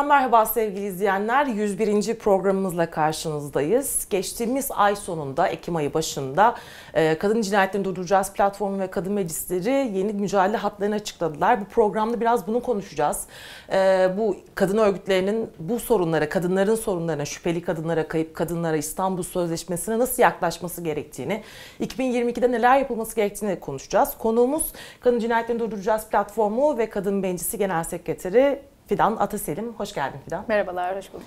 Ekran'dan merhaba sevgili izleyenler. 101. programımızla karşınızdayız. Geçtiğimiz ay sonunda, Ekim ayı başında e, Kadın Cinayetlerini Durduracağız platformu ve kadın meclisleri yeni mücadele hatlarını açıkladılar. Bu programda biraz bunu konuşacağız. E, bu kadın örgütlerinin bu sorunlara, kadınların sorunlarına, şüpheli kadınlara, kayıp kadınlara, İstanbul Sözleşmesi'ne nasıl yaklaşması gerektiğini, 2022'de neler yapılması gerektiğini konuşacağız. Konuğumuz Kadın Cinayetlerini Durduracağız platformu ve kadın meclisi genel sekreteri Fidan Ataselim. Hoş geldin Fidan. Merhabalar, hoş bulduk.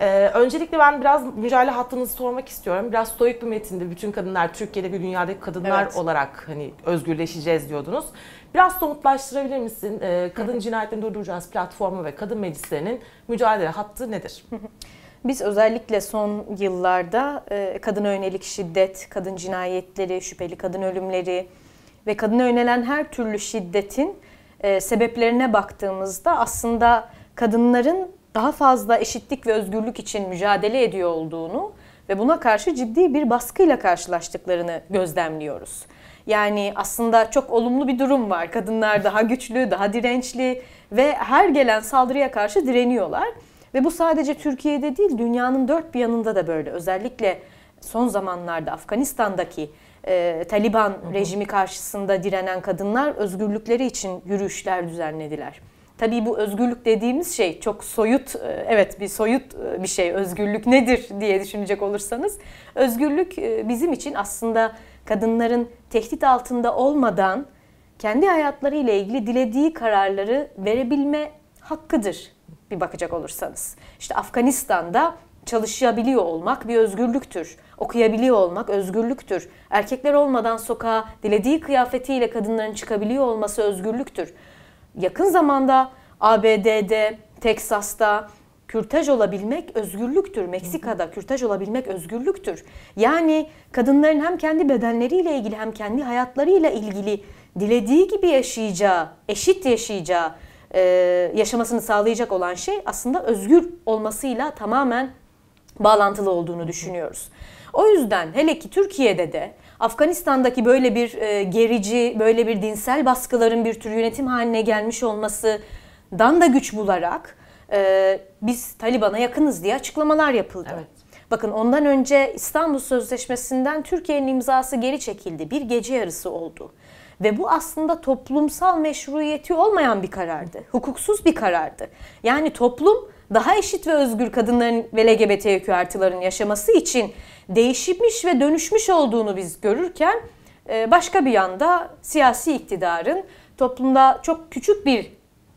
Ee, öncelikle ben biraz mücadele hattınızı sormak istiyorum. Biraz stoik bir metinde bütün kadınlar Türkiye'de ve dünyadaki kadınlar evet. olarak hani özgürleşeceğiz diyordunuz. Biraz somutlaştırabilir misin? Ee, kadın Hı cinayetlerini durduracağız platformu ve kadın meclislerinin mücadele hattı nedir? Biz özellikle son yıllarda e, kadın yönelik şiddet, kadın cinayetleri, şüpheli kadın ölümleri ve kadına yönelen her türlü şiddetin e, sebeplerine baktığımızda aslında kadınların daha fazla eşitlik ve özgürlük için mücadele ediyor olduğunu ve buna karşı ciddi bir baskıyla karşılaştıklarını gözlemliyoruz. Yani aslında çok olumlu bir durum var. Kadınlar daha güçlü, daha dirençli ve her gelen saldırıya karşı direniyorlar. Ve bu sadece Türkiye'de değil, dünyanın dört bir yanında da böyle. Özellikle son zamanlarda Afganistan'daki e, Taliban hı hı. rejimi karşısında direnen kadınlar özgürlükleri için yürüyüşler düzenlediler. Tabii bu özgürlük dediğimiz şey çok soyut, e, evet bir soyut e, bir şey. Özgürlük nedir diye düşünecek olursanız. Özgürlük e, bizim için aslında kadınların tehdit altında olmadan kendi hayatları ile ilgili dilediği kararları verebilme hakkıdır bir bakacak olursanız. İşte Afganistan'da çalışabiliyor olmak bir özgürlüktür okuyabiliyor olmak özgürlüktür. Erkekler olmadan sokağa dilediği kıyafetiyle kadınların çıkabiliyor olması özgürlüktür. Yakın zamanda ABD'de, Teksas'ta kürtaj olabilmek özgürlüktür. Meksika'da kürtaj olabilmek özgürlüktür. Yani kadınların hem kendi bedenleriyle ilgili hem kendi hayatlarıyla ilgili dilediği gibi yaşayacağı, eşit yaşayacağı, e, yaşamasını sağlayacak olan şey aslında özgür olmasıyla tamamen bağlantılı olduğunu düşünüyoruz. O yüzden hele ki Türkiye'de de Afganistan'daki böyle bir e, gerici, böyle bir dinsel baskıların bir tür yönetim haline gelmiş olmasından da güç bularak e, biz Taliban'a yakınız diye açıklamalar yapıldı. Evet. Bakın ondan önce İstanbul Sözleşmesi'nden Türkiye'nin imzası geri çekildi. Bir gece yarısı oldu. Ve bu aslında toplumsal meşruiyeti olmayan bir karardı. Hukuksuz bir karardı. Yani toplum daha eşit ve özgür kadınların ve LGBTQ artıların yaşaması için değişmiş ve dönüşmüş olduğunu biz görürken e, başka bir yanda siyasi iktidarın toplumda çok küçük bir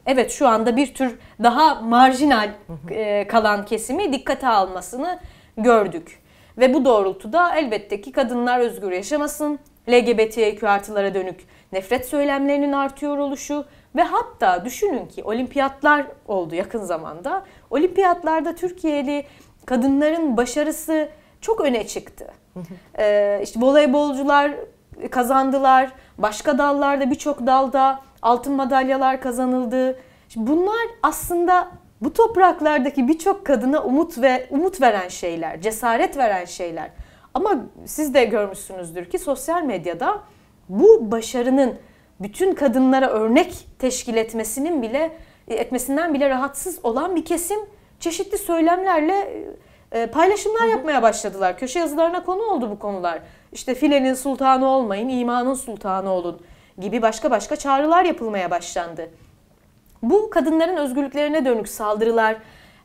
evet şu anda bir tür daha marjinal e, kalan kesimi dikkate almasını gördük. Ve bu doğrultuda elbette ki kadınlar özgür yaşamasın, LGBTQ artılara dönük nefret söylemlerinin artıyor oluşu ve hatta düşünün ki olimpiyatlar oldu yakın zamanda. Olimpiyatlarda Türkiye'li kadınların başarısı çok öne çıktı. ee, işte voleybolcular kazandılar. Başka dallarda birçok dalda altın madalyalar kazanıldı. Şimdi bunlar aslında bu topraklardaki birçok kadına umut ve umut veren şeyler, cesaret veren şeyler. Ama siz de görmüşsünüzdür ki sosyal medyada bu başarının bütün kadınlara örnek teşkil etmesinin bile etmesinden bile rahatsız olan bir kesim çeşitli söylemlerle e, paylaşımlar Hı-hı. yapmaya başladılar. Köşe yazılarına konu oldu bu konular. İşte filenin sultanı olmayın, imanın sultanı olun gibi başka başka çağrılar yapılmaya başlandı. Bu kadınların özgürlüklerine dönük saldırılar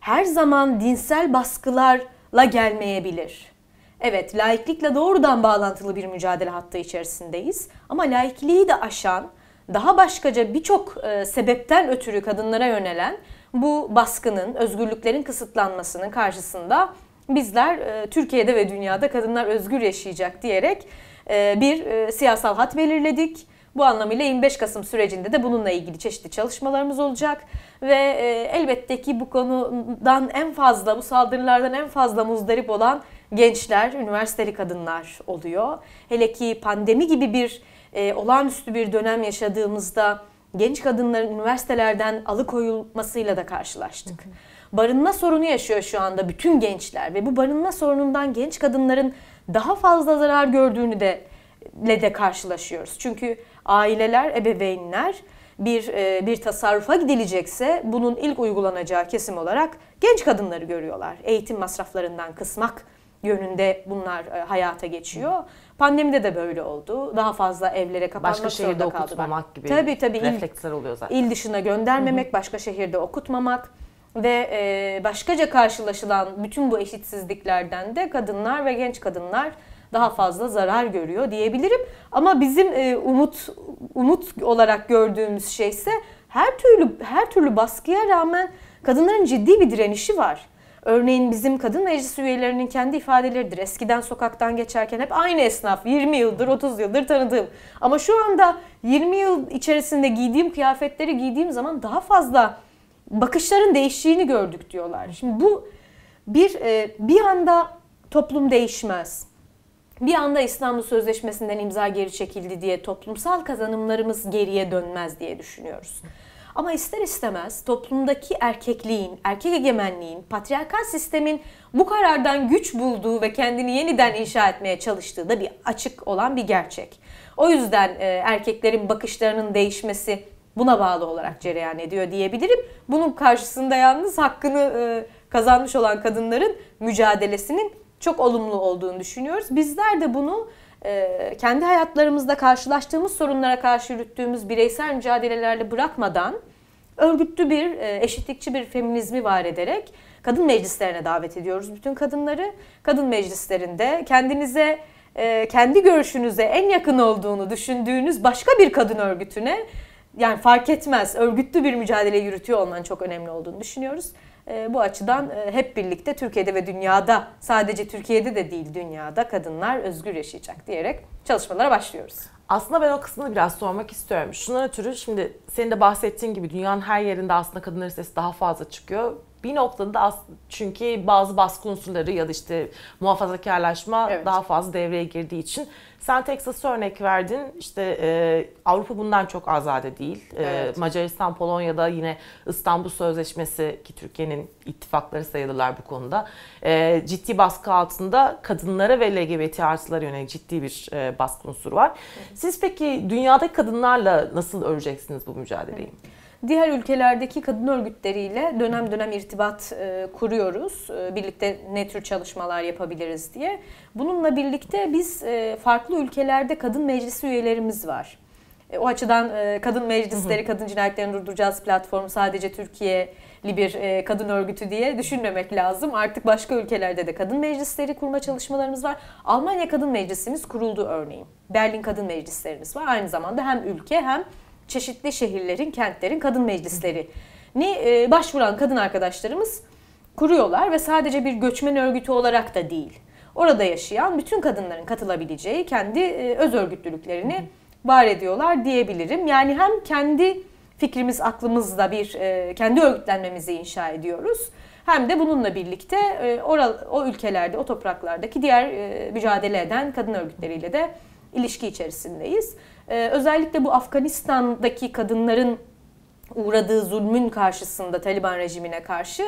her zaman dinsel baskılarla gelmeyebilir. Evet, laiklikle doğrudan bağlantılı bir mücadele hattı içerisindeyiz ama laikliği de aşan, daha başkaca birçok e, sebepten ötürü kadınlara yönelen bu baskının, özgürlüklerin kısıtlanmasının karşısında bizler e, Türkiye'de ve dünyada kadınlar özgür yaşayacak diyerek e, bir e, siyasal hat belirledik. Bu anlamıyla 25 Kasım sürecinde de bununla ilgili çeşitli çalışmalarımız olacak ve e, elbette ki bu konudan en fazla, bu saldırılardan en fazla muzdarip olan gençler, üniversiteli kadınlar oluyor. Hele ki pandemi gibi bir e, olağanüstü bir dönem yaşadığımızda genç kadınların üniversitelerden alıkoyulmasıyla da karşılaştık. Barınma sorunu yaşıyor şu anda bütün gençler ve bu barınma sorunundan genç kadınların daha fazla zarar gördüğünü de le de karşılaşıyoruz. Çünkü aileler, ebeveynler bir e, bir tasarrufa gidilecekse bunun ilk uygulanacağı kesim olarak genç kadınları görüyorlar. Eğitim masraflarından kısmak yönünde bunlar e, hayata geçiyor. Hı Pandemide de böyle oldu. Daha fazla evlere kapanmak başka şehirde okutmamak gibi. Tabii tabii. Refleksler il, oluyor zaten. İl dışına göndermemek, başka şehirde okutmamak ve e, başkaca karşılaşılan bütün bu eşitsizliklerden de kadınlar ve genç kadınlar daha fazla zarar görüyor diyebilirim. Ama bizim e, umut umut olarak gördüğümüz şey ise her türlü her türlü baskıya rağmen kadınların ciddi bir direnişi var. Örneğin bizim kadın meclis üyelerinin kendi ifadeleridir. Eskiden sokaktan geçerken hep aynı esnaf 20 yıldır 30 yıldır tanıdığım. Ama şu anda 20 yıl içerisinde giydiğim kıyafetleri giydiğim zaman daha fazla bakışların değiştiğini gördük diyorlar. Şimdi bu bir e, bir anda toplum değişmez. Bir anda İstanbul Sözleşmesi'nden imza geri çekildi diye toplumsal kazanımlarımız geriye dönmez diye düşünüyoruz. Ama ister istemez toplumdaki erkekliğin, erkek egemenliğin, patriarkal sistemin bu karardan güç bulduğu ve kendini yeniden inşa etmeye çalıştığı da bir açık olan bir gerçek. O yüzden e, erkeklerin bakışlarının değişmesi buna bağlı olarak cereyan ediyor diyebilirim. Bunun karşısında yalnız hakkını e, kazanmış olan kadınların mücadelesinin çok olumlu olduğunu düşünüyoruz. Bizler de bunu ee, kendi hayatlarımızda karşılaştığımız sorunlara karşı yürüttüğümüz bireysel mücadelelerle bırakmadan örgütlü bir e, eşitlikçi bir feminizmi var ederek kadın meclislerine davet ediyoruz bütün kadınları. Kadın meclislerinde kendinize e, kendi görüşünüze en yakın olduğunu düşündüğünüz başka bir kadın örgütüne yani fark etmez örgütlü bir mücadele yürütüyor olman çok önemli olduğunu düşünüyoruz. Ee, bu açıdan e, hep birlikte Türkiye'de ve dünyada sadece Türkiye'de de değil dünyada kadınlar özgür yaşayacak diyerek çalışmalara başlıyoruz. Aslında ben o kısmını biraz sormak istiyorum. Şundan ötürü şimdi senin de bahsettiğin gibi dünyanın her yerinde aslında kadınların sesi daha fazla çıkıyor. Bir noktada as çünkü bazı baskı unsurları ya da işte muhafazakarlaşma evet. daha fazla devreye girdiği için sen Texas'a örnek verdin. İşte e, Avrupa bundan çok azade değil. E, evet. E, Macaristan, Polonya'da yine İstanbul Sözleşmesi ki Türkiye'nin ittifakları sayılırlar bu konuda. E, ciddi baskı altında kadınlara ve LGBT artılara yönelik ciddi bir e, baskı unsuru var. Siz peki dünyada kadınlarla nasıl öreceksiniz bu mücadeleyi? Evet diğer ülkelerdeki kadın örgütleriyle dönem dönem irtibat e, kuruyoruz. E, birlikte ne tür çalışmalar yapabiliriz diye. Bununla birlikte biz e, farklı ülkelerde kadın meclisi üyelerimiz var. E, o açıdan e, kadın meclisleri, kadın cinayetlerini durduracağız platformu sadece Türkiye'li bir e, kadın örgütü diye düşünmemek lazım. Artık başka ülkelerde de kadın meclisleri kurma çalışmalarımız var. Almanya Kadın Meclisimiz kuruldu örneğin. Berlin Kadın Meclislerimiz var. Aynı zamanda hem ülke hem çeşitli şehirlerin, kentlerin kadın meclisleri ni e, başvuran kadın arkadaşlarımız kuruyorlar ve sadece bir göçmen örgütü olarak da değil. Orada yaşayan bütün kadınların katılabileceği kendi e, öz örgütlülüklerini var ediyorlar diyebilirim. Yani hem kendi fikrimiz aklımızda bir e, kendi örgütlenmemizi inşa ediyoruz. Hem de bununla birlikte oral, o ülkelerde, o topraklardaki diğer mücadele eden kadın örgütleriyle de ilişki içerisindeyiz. Ee, özellikle bu Afganistan'daki kadınların uğradığı zulmün karşısında Taliban rejimine karşı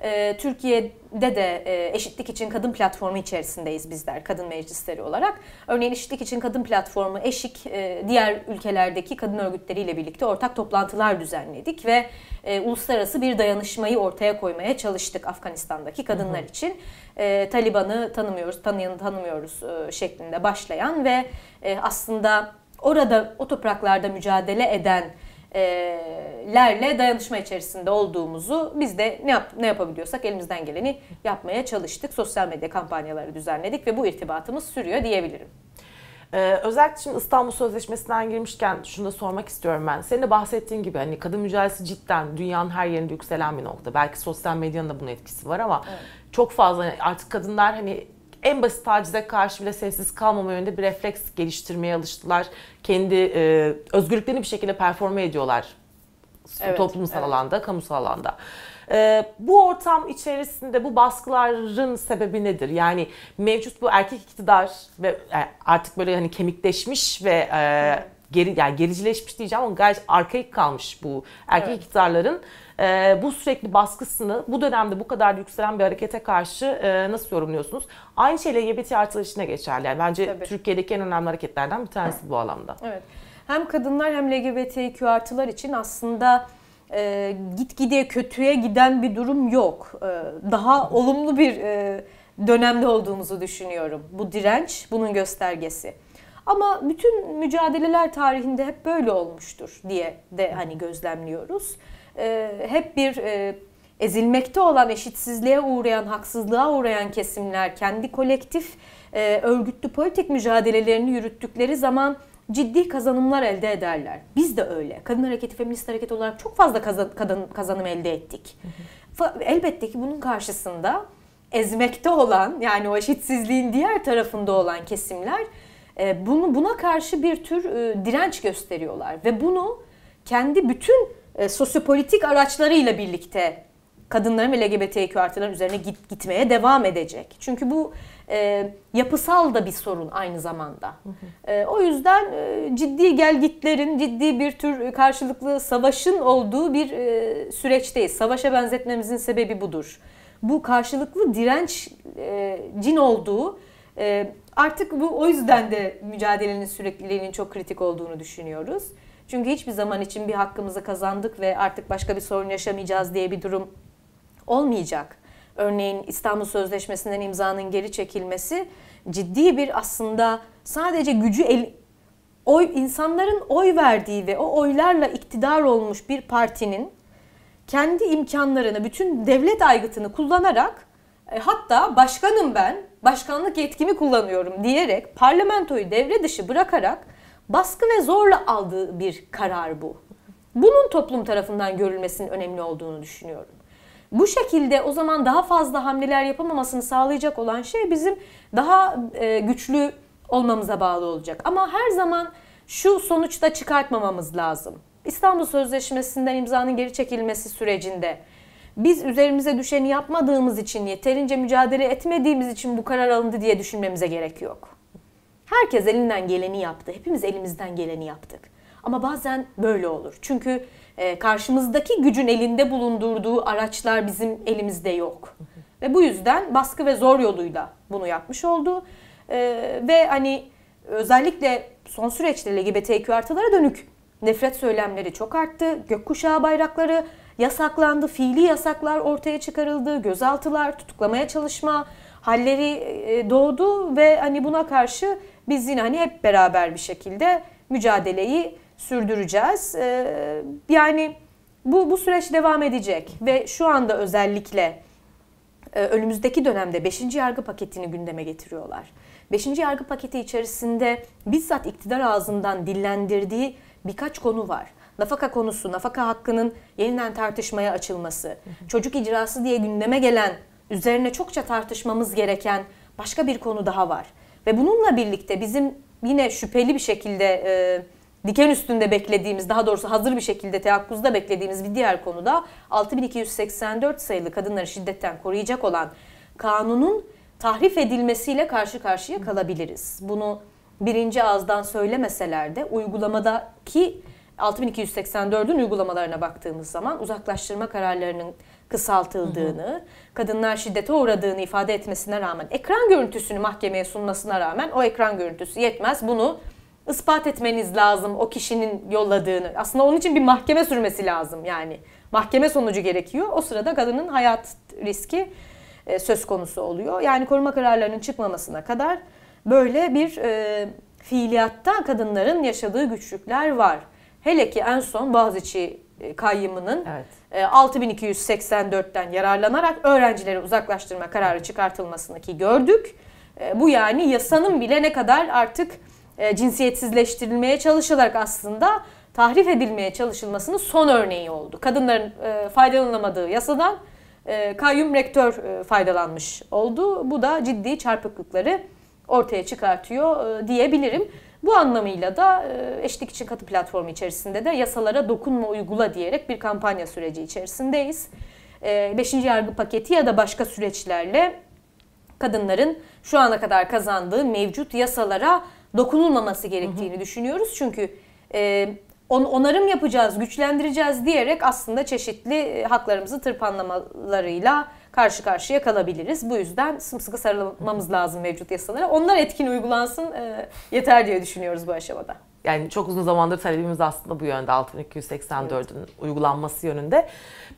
e, Türkiye'de de e, eşitlik için kadın platformu içerisindeyiz bizler kadın meclisleri olarak. Örneğin eşitlik için kadın platformu eşik e, diğer ülkelerdeki kadın örgütleriyle birlikte ortak toplantılar düzenledik ve e, uluslararası bir dayanışmayı ortaya koymaya çalıştık Afganistan'daki kadınlar hı hı. için. E, Taliban'ı tanımıyoruz, tanıyanı tanımıyoruz e, şeklinde başlayan ve e, aslında orada o topraklarda mücadele edenlerle e, dayanışma içerisinde olduğumuzu biz de ne, yap, ne yapabiliyorsak elimizden geleni yapmaya çalıştık. Sosyal medya kampanyaları düzenledik ve bu irtibatımız sürüyor diyebilirim. Ee, özellikle şimdi İstanbul Sözleşmesi'nden girmişken şunu da sormak istiyorum ben. Senin de bahsettiğin gibi hani kadın mücadelesi cidden dünyanın her yerinde yükselen bir nokta. Belki sosyal medyanın da bunun etkisi var ama evet. çok fazla hani artık kadınlar hani en basit tacize karşı bile sessiz kalmama yönünde bir refleks geliştirmeye alıştılar. Kendi e, özgürlüklerini bir şekilde performe ediyorlar. Evet, toplumsal evet. alanda, kamusal alanda. Ee, bu ortam içerisinde bu baskıların sebebi nedir? Yani mevcut bu erkek iktidar ve e, artık böyle hani kemikleşmiş ve e, geri yani gericileşmiş diyeceğim ama gayet arkaik kalmış bu erkek evet. iktidarların e, bu sürekli baskısını bu dönemde bu kadar yükselen bir harekete karşı e, nasıl yorumluyorsunuz? Aynı şey LGBT artıları için geçerli. Yani bence Tabii. Türkiye'deki en önemli hareketlerden bir tanesi bu alanda. Evet. Hem kadınlar hem LGBTQ artılar için aslında e, gitgide kötüye giden bir durum yok. E, daha olumlu bir e, dönemde olduğumuzu düşünüyorum. Bu direnç bunun göstergesi. Ama bütün mücadeleler tarihinde hep böyle olmuştur diye de hani gözlemliyoruz e, hep bir e, ezilmekte olan, eşitsizliğe uğrayan, haksızlığa uğrayan kesimler kendi kolektif e, örgütlü politik mücadelelerini yürüttükleri zaman ciddi kazanımlar elde ederler. Biz de öyle. Kadın hareketi, feminist hareket olarak çok fazla kazan, kadın, kazanım elde ettik. Elbette ki bunun karşısında ezmekte olan yani o eşitsizliğin diğer tarafında olan kesimler e, bunu buna karşı bir tür e, direnç gösteriyorlar ve bunu kendi bütün e, sosyopolitik araçlarıyla birlikte kadınların ve LGBTQ artıların üzerine git, gitmeye devam edecek. Çünkü bu e, yapısal da bir sorun aynı zamanda. E, o yüzden e, ciddi gelgitlerin, ciddi bir tür karşılıklı savaşın olduğu bir e, süreçteyiz. Savaşa benzetmemizin sebebi budur. Bu karşılıklı direnç e, cin olduğu e, artık bu o yüzden de mücadelenin sürekliliğinin çok kritik olduğunu düşünüyoruz. Çünkü hiçbir zaman için bir hakkımızı kazandık ve artık başka bir sorun yaşamayacağız diye bir durum olmayacak. Örneğin İstanbul Sözleşmesi'nden imzanın geri çekilmesi ciddi bir aslında sadece gücü el, oy insanların oy verdiği ve o oylarla iktidar olmuş bir partinin kendi imkanlarını, bütün devlet aygıtını kullanarak e, hatta başkanım ben, başkanlık yetkimi kullanıyorum diyerek parlamentoyu devre dışı bırakarak baskı ve zorla aldığı bir karar bu. Bunun toplum tarafından görülmesinin önemli olduğunu düşünüyorum. Bu şekilde o zaman daha fazla hamleler yapamamasını sağlayacak olan şey bizim daha e, güçlü olmamıza bağlı olacak. Ama her zaman şu sonuçta çıkartmamamız lazım. İstanbul Sözleşmesi'nden imzanın geri çekilmesi sürecinde biz üzerimize düşeni yapmadığımız için, yeterince mücadele etmediğimiz için bu karar alındı diye düşünmemize gerek yok. Herkes elinden geleni yaptı. Hepimiz elimizden geleni yaptık. Ama bazen böyle olur. Çünkü e, karşımızdaki gücün elinde bulundurduğu araçlar bizim elimizde yok. Ve bu yüzden baskı ve zor yoluyla bunu yapmış oldu. E, ve hani özellikle son süreçte LGBTQ artılara dönük nefret söylemleri çok arttı. Gökkuşağı bayrakları yasaklandı, fiili yasaklar ortaya çıkarıldı, gözaltılar, tutuklamaya çalışma halleri e, doğdu ve hani buna karşı biz yine hani hep beraber bir şekilde mücadeleyi sürdüreceğiz. Ee, yani bu, bu süreç devam edecek ve şu anda özellikle e, önümüzdeki dönemde 5. yargı paketini gündeme getiriyorlar. 5. yargı paketi içerisinde bizzat iktidar ağzından dillendirdiği birkaç konu var. Nafaka konusu, nafaka hakkının yeniden tartışmaya açılması, çocuk icrası diye gündeme gelen, üzerine çokça tartışmamız gereken başka bir konu daha var. Ve bununla birlikte bizim yine şüpheli bir şekilde e, diken üstünde beklediğimiz, daha doğrusu hazır bir şekilde teyakkuzda beklediğimiz bir diğer konuda 6284 sayılı kadınları şiddetten koruyacak olan kanunun tahrif edilmesiyle karşı karşıya kalabiliriz. Bunu birinci ağızdan söylemeseler de uygulamadaki 6284'ün uygulamalarına baktığımız zaman uzaklaştırma kararlarının kısaltıldığını, hı hı. kadınlar şiddete uğradığını ifade etmesine rağmen, ekran görüntüsünü mahkemeye sunmasına rağmen o ekran görüntüsü yetmez. Bunu ispat etmeniz lazım o kişinin yolladığını. Aslında onun için bir mahkeme sürmesi lazım yani. Mahkeme sonucu gerekiyor. O sırada kadının hayat riski e, söz konusu oluyor. Yani koruma kararlarının çıkmamasına kadar böyle bir e, fiiliyatta kadınların yaşadığı güçlükler var. Hele ki en son Boğaziçi e, kayyımının evet. 6284'ten e, yararlanarak öğrencileri uzaklaştırma kararı çıkartılmasını ki gördük. E, bu yani yasanın bile ne kadar artık cinsiyetsizleştirilmeye çalışılarak aslında tahrif edilmeye çalışılmasının son örneği oldu. Kadınların faydalanamadığı yasadan kayyum rektör faydalanmış oldu. Bu da ciddi çarpıklıkları ortaya çıkartıyor diyebilirim. Bu anlamıyla da e, eşitlik için katı platformu içerisinde de yasalara dokunma uygula diyerek bir kampanya süreci içerisindeyiz. E, beşinci yargı paketi ya da başka süreçlerle kadınların şu ana kadar kazandığı mevcut yasalara dokunulmaması gerektiğini hı hı. düşünüyoruz. Çünkü e, on, onarım yapacağız, güçlendireceğiz diyerek aslında çeşitli haklarımızı tırpanlamalarıyla karşı karşıya kalabiliriz. Bu yüzden sımsıkı sarılmamız lazım mevcut yasalara. Onlar etkin uygulansın e, yeter diye düşünüyoruz bu aşamada. Yani çok uzun zamandır talebimiz aslında bu yönde 6284'ün evet. uygulanması yönünde.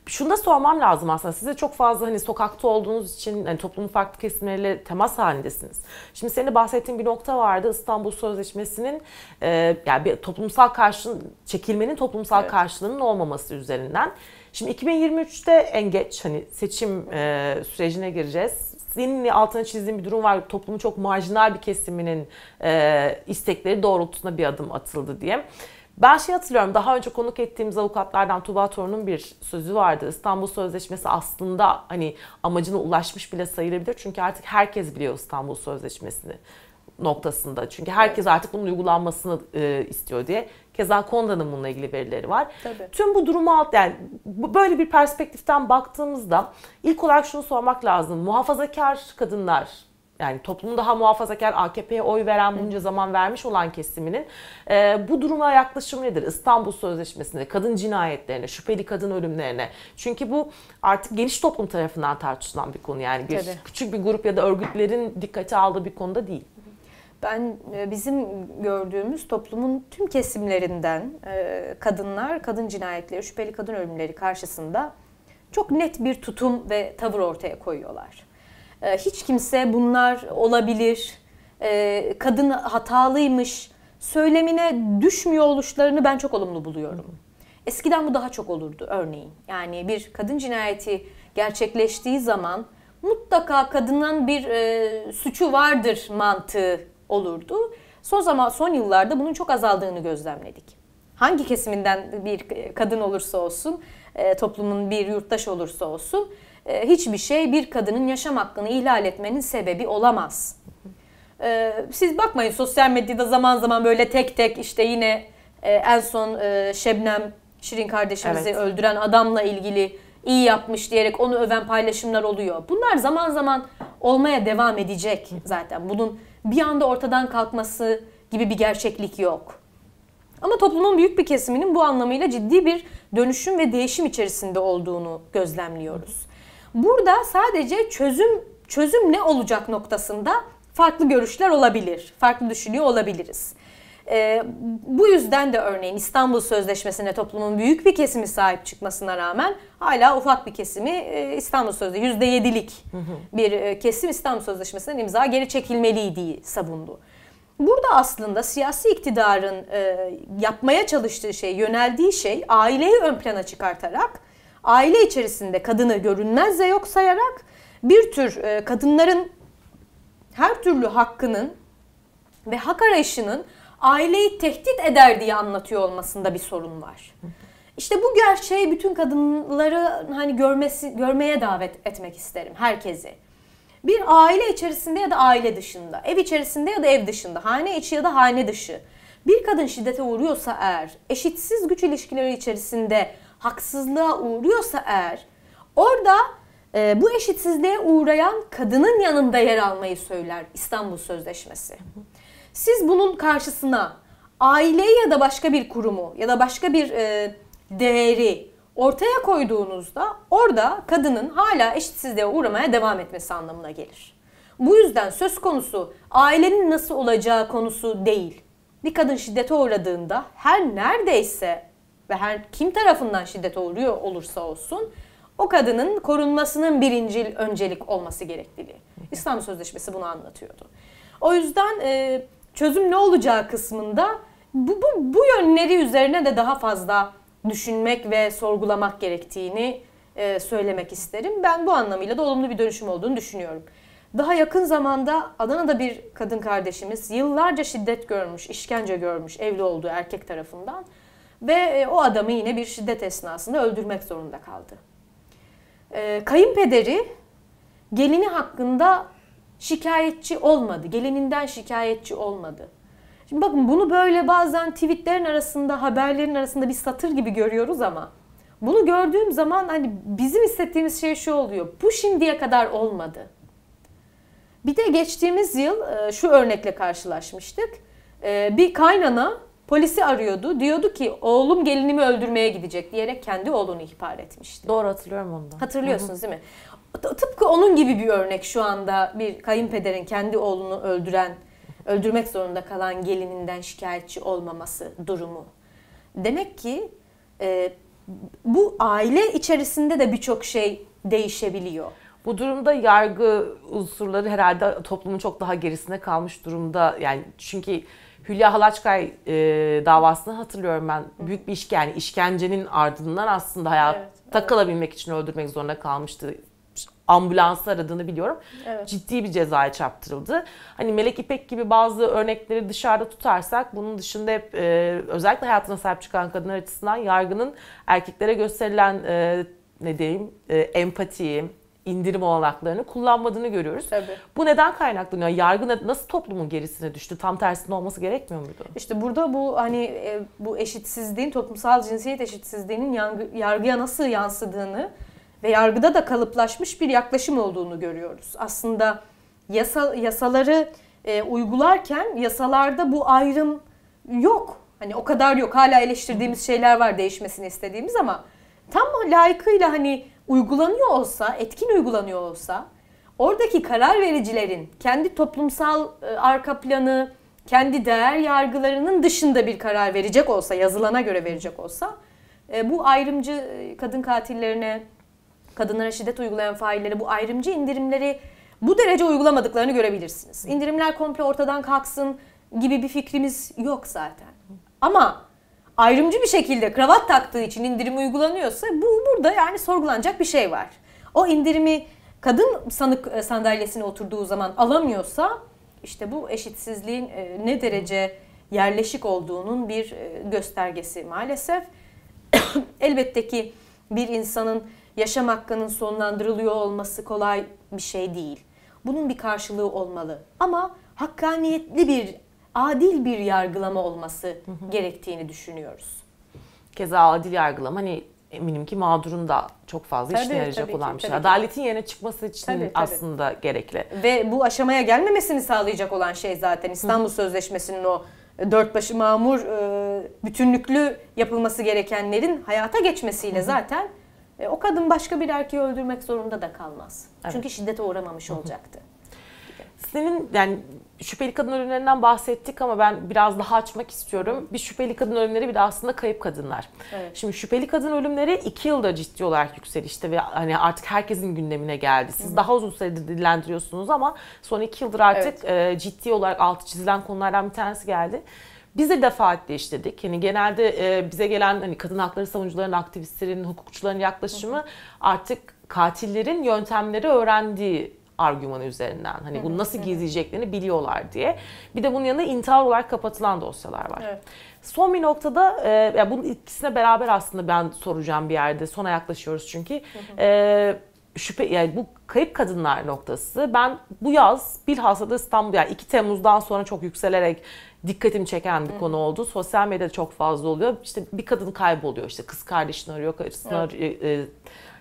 Şunu da sormam lazım aslında size çok fazla hani sokakta olduğunuz için hani toplumun farklı kesimleriyle temas halindesiniz. Şimdi senin de bahsettiğin bir nokta vardı İstanbul Sözleşmesi'nin e, yani bir toplumsal karşı çekilmenin toplumsal evet. karşılığının olmaması üzerinden. Şimdi 2023'te en geç hani seçim e, sürecine gireceğiz. Senin altına çizdiğin bir durum var. Toplumun çok marjinal bir kesiminin e, istekleri doğrultusunda bir adım atıldı diye. Ben şey hatırlıyorum daha önce konuk ettiğimiz avukatlardan Tuba Torun'un bir sözü vardı. İstanbul Sözleşmesi aslında hani amacına ulaşmış bile sayılabilir. Çünkü artık herkes biliyor İstanbul Sözleşmesi'ni noktasında. Çünkü herkes artık bunun uygulanmasını e, istiyor diye. Keza Konda'nın bununla ilgili verileri var. Tabii. Tüm bu durumu alt yani böyle bir perspektiften baktığımızda ilk olarak şunu sormak lazım. Muhafazakar kadınlar yani toplumun daha muhafazakar AKP'ye oy veren bunca zaman vermiş olan kesiminin e, bu duruma yaklaşım nedir? İstanbul Sözleşmesinde kadın cinayetlerine, şüpheli kadın ölümlerine. Çünkü bu artık geniş toplum tarafından tartışılan bir konu yani bir, küçük bir grup ya da örgütlerin dikkate aldığı bir konuda değil. Ben e, bizim gördüğümüz toplumun tüm kesimlerinden e, kadınlar kadın cinayetleri, şüpheli kadın ölümleri karşısında çok net bir tutum ve tavır ortaya koyuyorlar. E, hiç kimse bunlar olabilir, kadın hatalıymış söylemine düşmüyor oluşlarını ben çok olumlu buluyorum. Eskiden bu daha çok olurdu örneğin. Yani bir kadın cinayeti gerçekleştiği zaman mutlaka kadının bir e, suçu vardır mantığı olurdu. Son zaman son yıllarda bunun çok azaldığını gözlemledik. Hangi kesiminden bir kadın olursa olsun, e, toplumun bir yurttaş olursa olsun e, hiçbir şey bir kadının yaşam hakkını ihlal etmenin sebebi olamaz. E, siz bakmayın sosyal medyada zaman zaman böyle tek tek işte yine en son Şebnem Şirin kardeşimizi evet. öldüren adamla ilgili iyi yapmış diyerek onu öven paylaşımlar oluyor. Bunlar zaman zaman olmaya devam edecek zaten. Bunun bir anda ortadan kalkması gibi bir gerçeklik yok. Ama toplumun büyük bir kesiminin bu anlamıyla ciddi bir dönüşüm ve değişim içerisinde olduğunu gözlemliyoruz. Burada sadece çözüm çözüm ne olacak noktasında farklı görüşler olabilir. Farklı düşünüyor olabiliriz. E, bu yüzden de örneğin İstanbul Sözleşmesi'ne toplumun büyük bir kesimi sahip çıkmasına rağmen hala ufak bir kesimi e, İstanbul Sözleşmesi %7'lik bir e, kesim İstanbul Sözleşmesi'nden imza geri çekilmeliydi savundu. Burada aslında siyasi iktidarın e, yapmaya çalıştığı şey, yöneldiği şey aileyi ön plana çıkartarak, aile içerisinde kadını görünmez ve yok sayarak bir tür e, kadınların her türlü hakkının ve hak arayışının aileyi tehdit eder diye anlatıyor olmasında bir sorun var. İşte bu gerçeği bütün kadınları hani görmesi görmeye davet etmek isterim herkesi. Bir aile içerisinde ya da aile dışında, ev içerisinde ya da ev dışında, hane içi ya da hane dışı. Bir kadın şiddete uğruyorsa eğer, eşitsiz güç ilişkileri içerisinde haksızlığa uğruyorsa eğer, orada e, bu eşitsizliğe uğrayan kadının yanında yer almayı söyler İstanbul Sözleşmesi. Siz bunun karşısına aile ya da başka bir kurumu ya da başka bir e, değeri ortaya koyduğunuzda orada kadının hala eşitsizliğe uğramaya devam etmesi anlamına gelir. Bu yüzden söz konusu ailenin nasıl olacağı konusu değil. Bir kadın şiddete uğradığında her neredeyse ve her kim tarafından şiddete uğruyor olursa olsun o kadının korunmasının birinci öncelik olması gerekliliği. İslam Sözleşmesi bunu anlatıyordu. O yüzden e, çözüm ne olacağı kısmında bu, bu, bu yönleri üzerine de daha fazla düşünmek ve sorgulamak gerektiğini e, söylemek isterim. Ben bu anlamıyla da olumlu bir dönüşüm olduğunu düşünüyorum. Daha yakın zamanda Adana'da bir kadın kardeşimiz yıllarca şiddet görmüş, işkence görmüş evli olduğu erkek tarafından ve e, o adamı yine bir şiddet esnasında öldürmek zorunda kaldı. E, kayınpederi gelini hakkında şikayetçi olmadı. Gelininden şikayetçi olmadı. Şimdi bakın bunu böyle bazen tweetlerin arasında, haberlerin arasında bir satır gibi görüyoruz ama bunu gördüğüm zaman hani bizim hissettiğimiz şey şu oluyor. Bu şimdiye kadar olmadı. Bir de geçtiğimiz yıl e, şu örnekle karşılaşmıştık. E, bir kaynana polisi arıyordu. Diyordu ki oğlum gelinimi öldürmeye gidecek diyerek kendi oğlunu ihbar etmişti. Doğru hatırlıyorum onu da. Hatırlıyorsunuz Hı-hı. değil mi? tıpkı onun gibi bir örnek şu anda bir kayınpederin kendi oğlunu öldüren, öldürmek zorunda kalan gelininden şikayetçi olmaması durumu. Demek ki e, bu aile içerisinde de birçok şey değişebiliyor. Bu durumda yargı unsurları herhalde toplumun çok daha gerisine kalmış durumda. Yani çünkü Hülya Halaçkay e, davasını hatırlıyorum ben. Büyük bir işkence, yani işkencenin ardından aslında hayatta evet, evet. kalabilmek için öldürmek zorunda kalmıştı ambulansı aradığını biliyorum. Evet. Ciddi bir cezaya çarptırıldı. Hani Melek İpek gibi bazı örnekleri dışarıda tutarsak bunun dışında hep e, özellikle hayatına sahip çıkan kadınlar açısından yargının erkeklere gösterilen e, ne diyeyim e, empatiyi, indirim olanaklarını kullanmadığını görüyoruz. Tabii. Bu neden kaynaklanıyor? Yargı nasıl toplumun gerisine düştü? Tam tersinde olması gerekmiyor muydu? İşte burada bu hani e, bu eşitsizliğin, toplumsal cinsiyet eşitsizliğinin yargıya nasıl yansıdığını ve yargıda da kalıplaşmış bir yaklaşım olduğunu görüyoruz. Aslında yasa, yasaları e, uygularken yasalarda bu ayrım yok. Hani o kadar yok. Hala eleştirdiğimiz şeyler var değişmesini istediğimiz ama tam layıkıyla hani uygulanıyor olsa, etkin uygulanıyor olsa oradaki karar vericilerin kendi toplumsal e, arka planı, kendi değer yargılarının dışında bir karar verecek olsa, yazılana göre verecek olsa e, bu ayrımcı e, kadın katillerine kadınlara şiddet uygulayan failleri, bu ayrımcı indirimleri bu derece uygulamadıklarını görebilirsiniz. İndirimler komple ortadan kalksın gibi bir fikrimiz yok zaten. Ama ayrımcı bir şekilde kravat taktığı için indirim uygulanıyorsa bu burada yani sorgulanacak bir şey var. O indirimi kadın sanık e, sandalyesine oturduğu zaman alamıyorsa işte bu eşitsizliğin e, ne derece yerleşik olduğunun bir e, göstergesi maalesef. Elbette ki bir insanın yaşam hakkının sonlandırılıyor olması kolay bir şey değil. Bunun bir karşılığı olmalı. Ama hakkaniyetli bir, adil bir yargılama olması gerektiğini düşünüyoruz. Keza adil yargılama hani eminim ki mağdurun da çok fazla tabii, işine yarayacak olan bir şey. Adaletin yerine çıkması için tabii, tabii. aslında gerekli. Ve bu aşamaya gelmemesini sağlayacak olan şey zaten İstanbul Hı. Sözleşmesi'nin o dört başı mamur e, bütünlüklü yapılması gerekenlerin hayata geçmesiyle Hı. zaten e, o kadın başka bir erkeği öldürmek zorunda da kalmaz. Evet. Çünkü şiddete uğramamış olacaktı. Senin yani şüpheli kadın ölümlerinden bahsettik ama ben biraz daha açmak istiyorum. Bir şüpheli kadın ölümleri bir de aslında kayıp kadınlar. Evet. Şimdi şüpheli kadın ölümleri iki yılda ciddi olarak yükselişte ve hani artık herkesin gündemine geldi. Siz Hı-hı. daha uzun süredir dillendiriyorsunuz ama son iki yıldır artık evet. e, ciddi olarak altı çizilen konulardan bir tanesi geldi. Bizi de defaatliştirdik. Yani genelde e, bize gelen hani kadın hakları savunucularının, aktivistlerin, hukukçuların yaklaşımı artık katillerin yöntemleri öğrendiği argümanı üzerinden. Hani evet, bunu nasıl gizleyeceklerini biliyorlar diye. Bir de bunun yanında intihar olarak kapatılan dosyalar var. Evet. Son bir noktada e, yani bunun ikisine beraber aslında ben soracağım bir yerde. Sona yaklaşıyoruz çünkü. E, şüphe yani bu kayıp kadınlar noktası. Ben bu yaz bilhassa da İstanbul yani 2 Temmuz'dan sonra çok yükselerek dikkatimi çeken bir Hı. konu oldu. Sosyal medyada çok fazla oluyor. İşte bir kadın kayboluyor işte kız kardeşini arıyor, karısını evet. arıyor. E,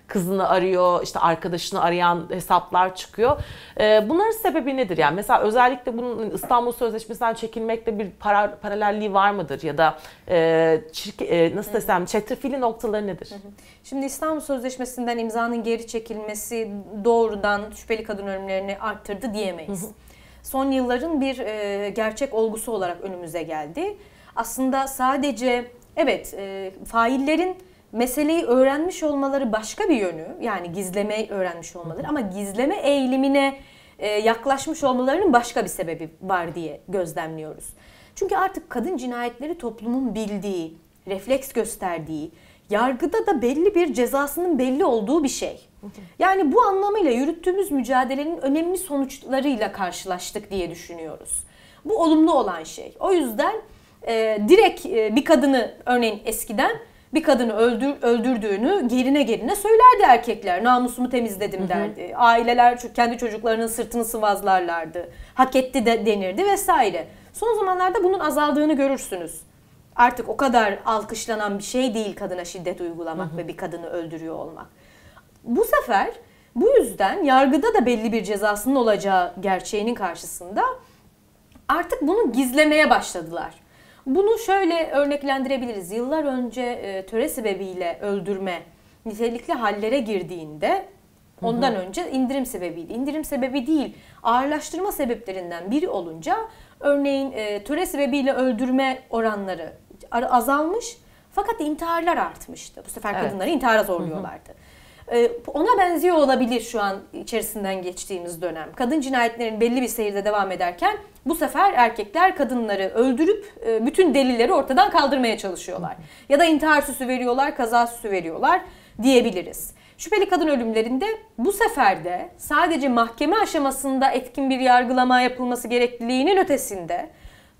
kızını arıyor, işte arkadaşını arayan hesaplar çıkıyor. E, bunların sebebi nedir? Yani mesela özellikle bunun İstanbul Sözleşmesi'nden çekilmekle bir para, paralelliği var mıdır? Ya da e, nasıl desem Çetrefili noktaları nedir? Şimdi İstanbul Sözleşmesi'nden imzanın geri çekilmesi doğrudan şüpheli kadın ölümlerini arttırdı diyemeyiz son yılların bir e, gerçek olgusu olarak önümüze geldi. Aslında sadece evet e, faillerin meseleyi öğrenmiş olmaları başka bir yönü. Yani gizleme öğrenmiş olmaları ama gizleme eğilimine e, yaklaşmış olmalarının başka bir sebebi var diye gözlemliyoruz. Çünkü artık kadın cinayetleri toplumun bildiği, refleks gösterdiği, yargıda da belli bir cezasının belli olduğu bir şey. Yani bu anlamıyla yürüttüğümüz mücadelenin önemli sonuçlarıyla karşılaştık diye düşünüyoruz. Bu olumlu olan şey. O yüzden e, direkt e, bir kadını örneğin eskiden bir kadını öldür, öldürdüğünü gerine gerine söylerdi erkekler. Namusumu temizledim derdi. Hı hı. Aileler kendi çocuklarının sırtını sıvazlarlardı. Hak etti de denirdi vesaire. Son zamanlarda bunun azaldığını görürsünüz. Artık o kadar alkışlanan bir şey değil kadına şiddet uygulamak hı hı. ve bir kadını öldürüyor olmak. Bu sefer bu yüzden yargıda da belli bir cezasının olacağı gerçeğinin karşısında artık bunu gizlemeye başladılar. Bunu şöyle örneklendirebiliriz. Yıllar önce e, töre sebebiyle öldürme nitelikli hallere girdiğinde ondan hı hı. önce indirim sebebiydi. İndirim sebebi değil, ağırlaştırma sebeplerinden biri olunca örneğin e, töre sebebiyle öldürme oranları azalmış fakat intiharlar artmıştı. Bu sefer evet. kadınları intihara zorluyorlardı. Hı hı. Ee, ona benziyor olabilir şu an içerisinden geçtiğimiz dönem. Kadın cinayetlerin belli bir seyirde devam ederken bu sefer erkekler kadınları öldürüp e, bütün delilleri ortadan kaldırmaya çalışıyorlar. Ya da intihar süsü veriyorlar, kaza süsü veriyorlar diyebiliriz. Şüpheli kadın ölümlerinde bu sefer de sadece mahkeme aşamasında etkin bir yargılama yapılması gerekliliğinin ötesinde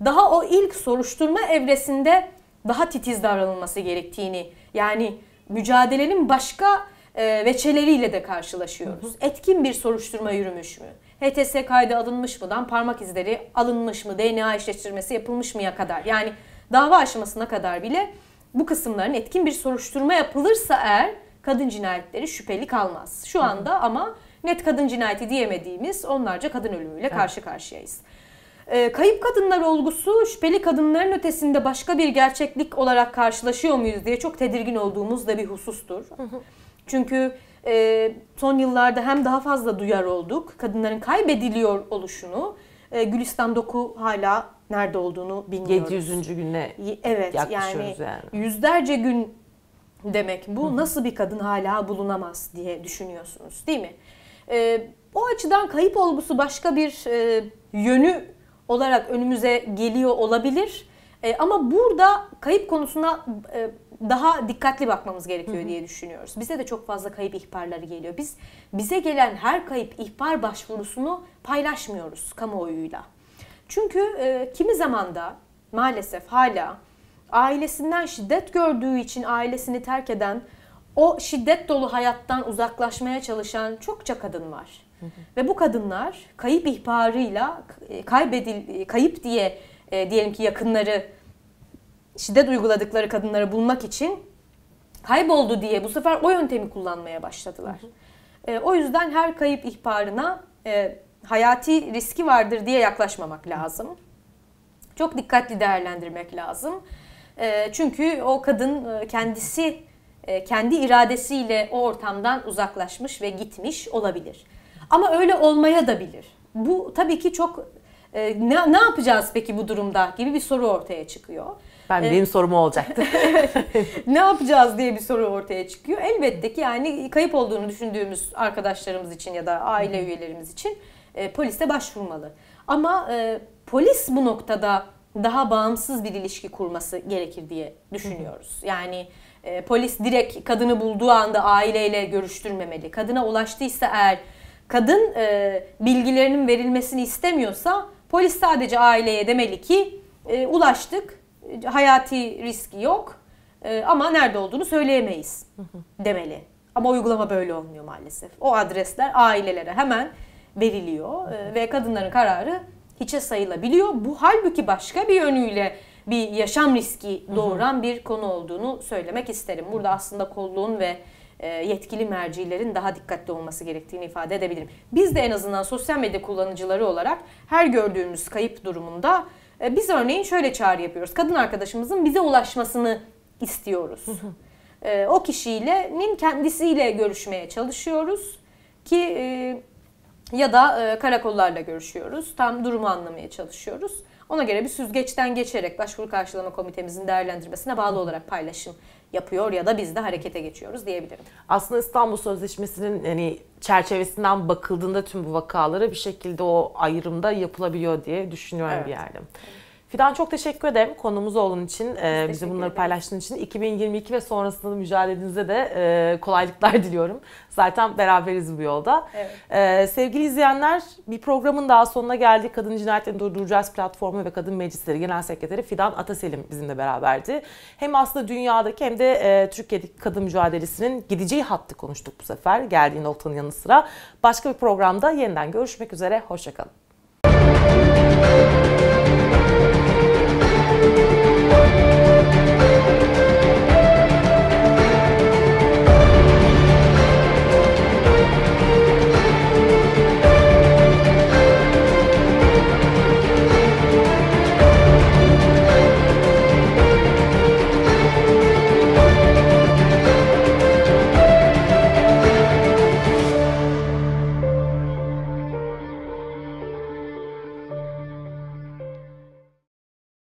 daha o ilk soruşturma evresinde daha titiz davranılması gerektiğini yani mücadelenin başka e, ee, veçeleriyle de karşılaşıyoruz. Hı hı. Etkin bir soruşturma yürümüş mü? HTS kaydı alınmış mıdan parmak izleri alınmış mı? DNA işleştirmesi yapılmış mıya kadar? Yani dava aşamasına kadar bile bu kısımların etkin bir soruşturma yapılırsa eğer kadın cinayetleri şüpheli kalmaz. Şu anda hı hı. ama net kadın cinayeti diyemediğimiz onlarca kadın ölümüyle evet. karşı karşıyayız. Ee, kayıp kadınlar olgusu şüpheli kadınların ötesinde başka bir gerçeklik olarak karşılaşıyor muyuz diye çok tedirgin olduğumuz da bir husustur. Hı hı. Çünkü e, son yıllarda hem daha fazla duyar olduk kadınların kaybediliyor oluşunu. E, Gülistan Doku hala nerede olduğunu bilmiyoruz. 700. güne evet, yani. yani. Yüzlerce gün demek bu. Nasıl bir kadın hala bulunamaz diye düşünüyorsunuz değil mi? E, o açıdan kayıp olgusu başka bir e, yönü olarak önümüze geliyor olabilir. E, ama burada kayıp konusuna e, daha dikkatli bakmamız gerekiyor Hı-hı. diye düşünüyoruz. Bize de çok fazla kayıp ihbarları geliyor. Biz bize gelen her kayıp ihbar başvurusunu paylaşmıyoruz kamuoyuyla. Çünkü e, kimi zamanda maalesef hala ailesinden şiddet gördüğü için ailesini terk eden, o şiddet dolu hayattan uzaklaşmaya çalışan çokça kadın var. Ve bu kadınlar kayıp ihbarıyla e, kaybedil kayıp diye e, diyelim ki yakınları şiddet uyguladıkları kadınları bulmak için kayboldu diye bu sefer o yöntemi kullanmaya başladılar. E, o yüzden her kayıp ihbarına e, hayati riski vardır diye yaklaşmamak lazım. Çok dikkatli değerlendirmek lazım. E, çünkü o kadın e, kendisi e, kendi iradesiyle o ortamdan uzaklaşmış ve gitmiş olabilir. Ama öyle olmaya da bilir. Bu tabii ki çok e, ne, ne yapacağız peki bu durumda gibi bir soru ortaya çıkıyor. Ben ee, benim sorum olacaktı. ne yapacağız diye bir soru ortaya çıkıyor. Elbette ki yani kayıp olduğunu düşündüğümüz arkadaşlarımız için ya da aile üyelerimiz için e, polise başvurmalı. Ama e, polis bu noktada daha bağımsız bir ilişki kurması gerekir diye düşünüyoruz. Yani e, polis direkt kadını bulduğu anda aileyle görüştürmemeli. Kadına ulaştıysa eğer kadın e, bilgilerinin verilmesini istemiyorsa polis sadece aileye demeli ki e, ulaştık hayati riski yok ee, ama nerede olduğunu söyleyemeyiz demeli. Ama uygulama böyle olmuyor maalesef. O adresler ailelere hemen veriliyor ee, ve kadınların kararı hiçe sayılabiliyor. Bu halbuki başka bir yönüyle bir yaşam riski doğuran bir konu olduğunu söylemek isterim. Burada aslında kolluğun ve e, yetkili mercilerin daha dikkatli olması gerektiğini ifade edebilirim. Biz de en azından sosyal medya kullanıcıları olarak her gördüğümüz kayıp durumunda e, biz örneğin şöyle çağrı yapıyoruz. Kadın arkadaşımızın bize ulaşmasını istiyoruz. E, o kişiyle kendisiyle görüşmeye çalışıyoruz ki e, ya da karakollarla görüşüyoruz. Tam durumu anlamaya çalışıyoruz. Ona göre bir süzgeçten geçerek başvuru karşılama komitemizin değerlendirmesine bağlı olarak paylaşım yapıyor ya da biz de harekete geçiyoruz diyebilirim. Aslında İstanbul Sözleşmesi'nin yani çerçevesinden bakıldığında tüm bu vakalara bir şekilde o ayrımda yapılabiliyor diye düşünüyorum evet. bir yerde. Evet. Fidan çok teşekkür ederim konumuz olduğun için, e, bize bunları ederim. paylaştığın için. 2022 ve sonrasında mücadelenizde de e, kolaylıklar diliyorum. Zaten beraberiz bu yolda. Evet. E, sevgili izleyenler, bir programın daha sonuna geldik. Kadın Cinayetlerini Durduracağız platformu ve Kadın Meclisleri Genel Sekreteri Fidan Ataselim bizimle beraberdi. Hem aslında dünyadaki hem de e, Türkiye'deki kadın mücadelesinin gideceği hattı konuştuk bu sefer. Geldiği noktanın yanı sıra. Başka bir programda yeniden görüşmek üzere. Hoşçakalın.